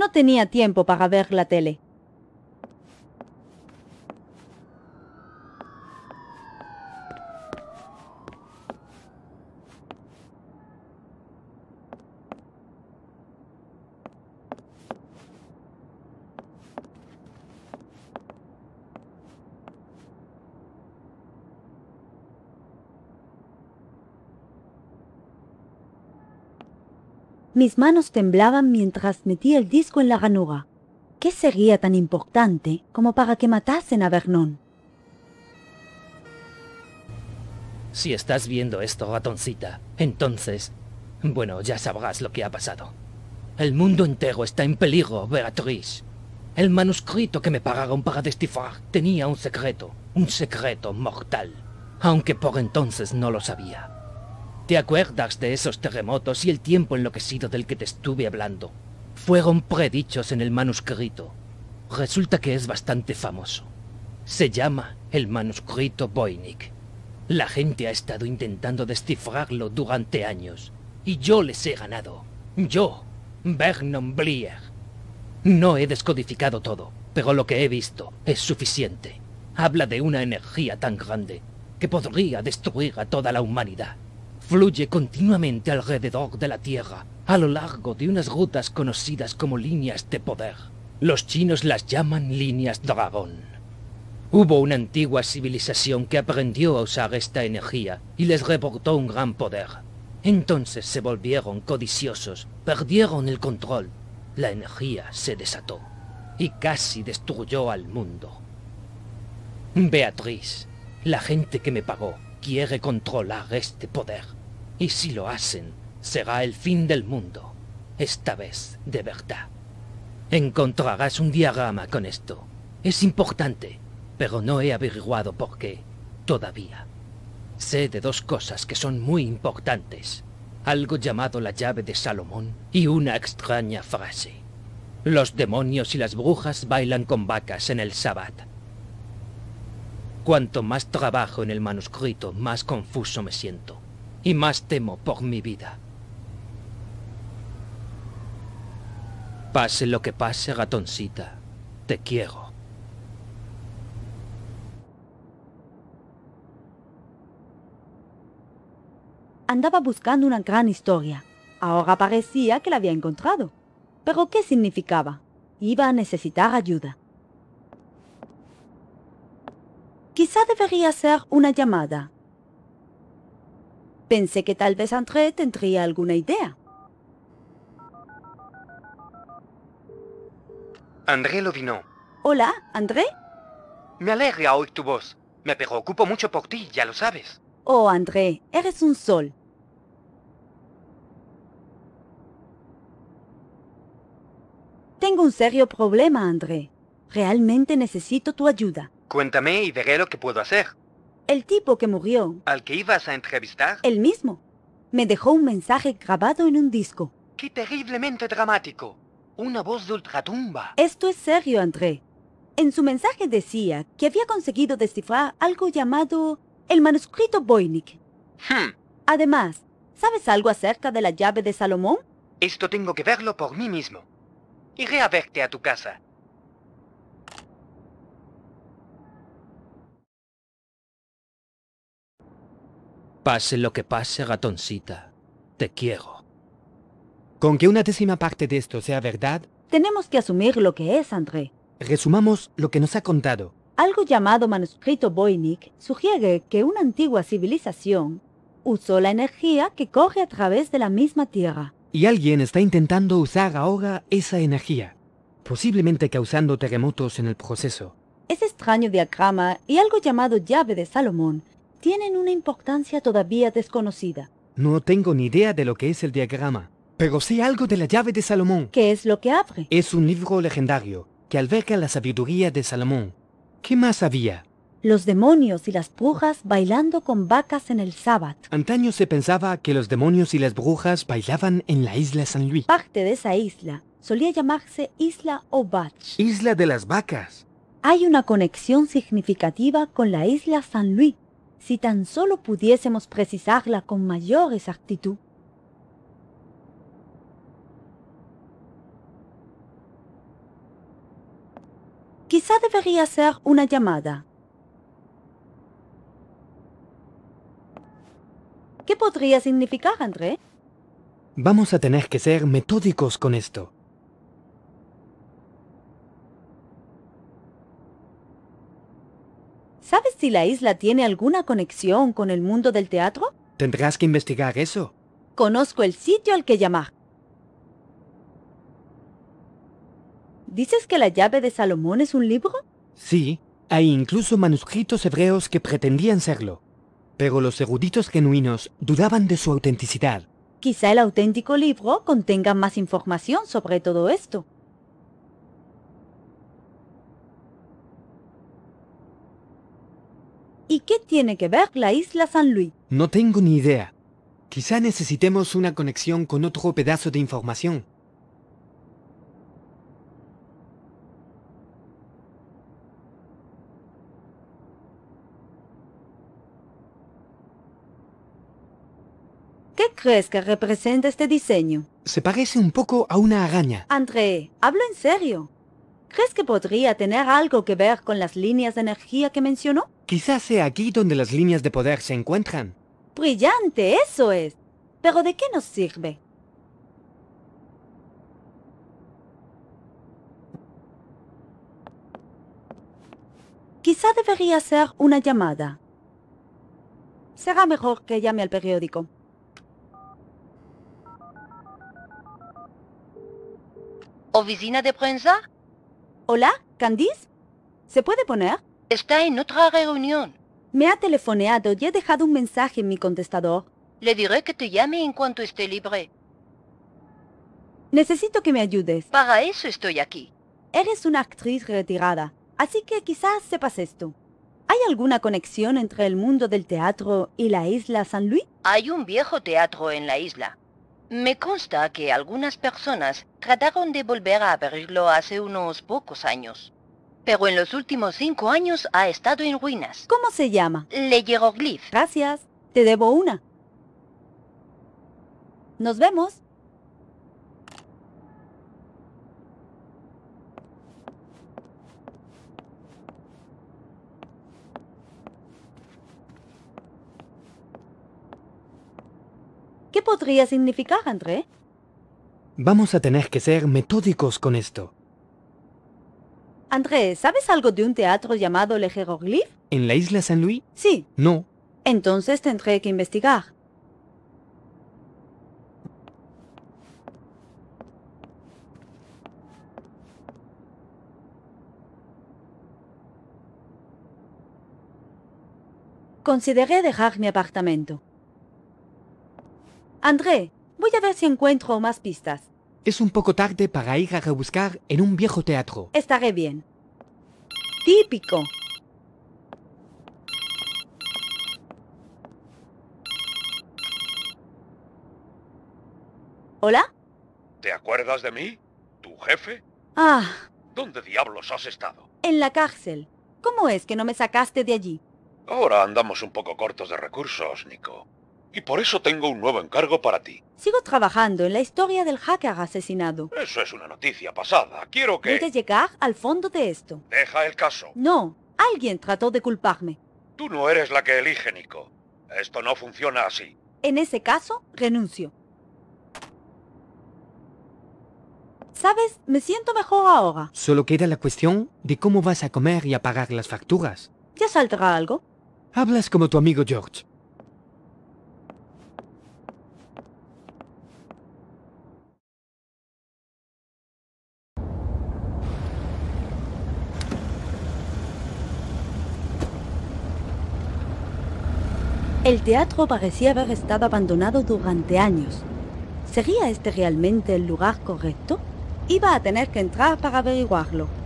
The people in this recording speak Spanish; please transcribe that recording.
No tenía tiempo para ver la tele. Mis manos temblaban mientras metía el disco en la ranura. ¿Qué sería tan importante como para que matasen a Vernon? Si estás viendo esto, ratoncita, entonces... Bueno, ya sabrás lo que ha pasado. El mundo entero está en peligro, Beatriz. El manuscrito que me pagaron para descifrar tenía un secreto, un secreto mortal, aunque por entonces no lo sabía. ¿Te acuerdas de esos terremotos y el tiempo enloquecido del que te estuve hablando? Fueron predichos en el manuscrito. Resulta que es bastante famoso. Se llama el manuscrito Voynich. La gente ha estado intentando descifrarlo durante años, y yo les he ganado. Yo, Vernon Blier. No he descodificado todo, pero lo que he visto es suficiente. Habla de una energía tan grande que podría destruir a toda la humanidad fluye continuamente alrededor de la Tierra, a lo largo de unas rutas conocidas como líneas de poder. Los chinos las llaman líneas dragón. Hubo una antigua civilización que aprendió a usar esta energía y les reportó un gran poder. Entonces se volvieron codiciosos, perdieron el control, la energía se desató y casi destruyó al mundo. Beatriz, la gente que me pagó, quiere controlar este poder. Y si lo hacen, será el fin del mundo. Esta vez, de verdad. Encontrarás un diagrama con esto. Es importante, pero no he averiguado por qué todavía. Sé de dos cosas que son muy importantes. Algo llamado la llave de Salomón y una extraña frase. Los demonios y las brujas bailan con vacas en el sabbat. Cuanto más trabajo en el manuscrito, más confuso me siento y más temo por mi vida. Pase lo que pase, gatoncita, te quiero. Andaba buscando una gran historia. Ahora parecía que la había encontrado. Pero ¿qué significaba? Iba a necesitar ayuda. Quizá debería hacer una llamada Pensé que tal vez André tendría alguna idea. André vino. Hola, André. Me alegra oír tu voz. Me preocupo mucho por ti, ya lo sabes. Oh, André, eres un sol. Tengo un serio problema, André. Realmente necesito tu ayuda. Cuéntame y veré lo que puedo hacer. El tipo que murió. ¿Al que ibas a entrevistar? El mismo. Me dejó un mensaje grabado en un disco. ¡Qué terriblemente dramático! Una voz de ultratumba. Esto es serio, André. En su mensaje decía que había conseguido descifrar algo llamado el manuscrito Voynich. Hmm. Además, ¿sabes algo acerca de la llave de Salomón? Esto tengo que verlo por mí mismo. Iré a verte a tu casa. Pase lo que pase, ratoncita, te quiero. Con que una décima parte de esto sea verdad... Tenemos que asumir lo que es, André. Resumamos lo que nos ha contado. Algo llamado manuscrito Voynich sugiere que una antigua civilización usó la energía que corre a través de la misma Tierra. Y alguien está intentando usar ahora esa energía, posiblemente causando terremotos en el proceso. Ese extraño diagrama y algo llamado llave de Salomón tienen una importancia todavía desconocida. No tengo ni idea de lo que es el diagrama, pero sé algo de la llave de Salomón. ¿Qué es lo que abre? Es un libro legendario que alberga la sabiduría de Salomón. ¿Qué más había? Los demonios y las brujas bailando con vacas en el sábado. Antaño se pensaba que los demonios y las brujas bailaban en la isla San Luis. Parte de esa isla solía llamarse Isla Obach. Isla de las vacas. Hay una conexión significativa con la isla San Luis, si tan solo pudiésemos precisarla con mayor exactitud. Quizá debería ser una llamada. ¿Qué podría significar, André? Vamos a tener que ser metódicos con esto. ¿Sabes si la isla tiene alguna conexión con el mundo del teatro? Tendrás que investigar eso. Conozco el sitio al que llamar. ¿Dices que la llave de Salomón es un libro? Sí, hay incluso manuscritos hebreos que pretendían serlo. Pero los eruditos genuinos dudaban de su autenticidad. Quizá el auténtico libro contenga más información sobre todo esto. ¿Y qué tiene que ver la isla San Luis? No tengo ni idea. Quizá necesitemos una conexión con otro pedazo de información. ¿Qué crees que representa este diseño? Se parece un poco a una araña. André, hablo en serio. ¿Crees que podría tener algo que ver con las líneas de energía que mencionó? Quizás sea aquí donde las líneas de poder se encuentran. Brillante, eso es. Pero ¿de qué nos sirve? Quizá debería hacer una llamada. Será mejor que llame al periódico. ¿Oficina de prensa? Hola, Candice. ¿Se puede poner? Está en otra reunión. Me ha telefoneado y he dejado un mensaje en mi contestador. Le diré que te llame en cuanto esté libre. Necesito que me ayudes. Para eso estoy aquí. Eres una actriz retirada, así que quizás sepas esto. ¿Hay alguna conexión entre el mundo del teatro y la isla San Luis? Hay un viejo teatro en la isla. Me consta que algunas personas trataron de volver a abrirlo hace unos pocos años pero en los últimos cinco años ha estado en ruinas. ¿Cómo se llama? Le Glyph. Gracias, te debo una. Nos vemos. ¿Qué podría significar, André? Vamos a tener que ser metódicos con esto. André, ¿sabes algo de un teatro llamado Le Hieroglyph? ¿En la isla San Luis? Sí. No. Entonces tendré que investigar. Consideré dejar mi apartamento. André, voy a ver si encuentro más pistas. Es un poco tarde para ir a rebuscar en un viejo teatro. Estaré bien típico. ¿Hola? ¿Te acuerdas de mí? ¿Tu jefe? Ah. ¿Dónde diablos has estado? En la cárcel. ¿Cómo es que no me sacaste de allí? Ahora andamos un poco cortos de recursos, Nico. Y por eso tengo un nuevo encargo para ti. Sigo trabajando en la historia del hacker asesinado. Eso es una noticia pasada. Quiero que... Quieres llegar al fondo de esto. Deja el caso. No. Alguien trató de culparme. Tú no eres la que elige, Nico. Esto no funciona así. En ese caso, renuncio. ¿Sabes? Me siento mejor ahora. Solo queda la cuestión de cómo vas a comer y a pagar las facturas. Ya saldrá algo. Hablas como tu amigo George. El teatro parecía haber estado abandonado durante años. ¿Sería este realmente el lugar correcto? Iba a tener que entrar para averiguarlo.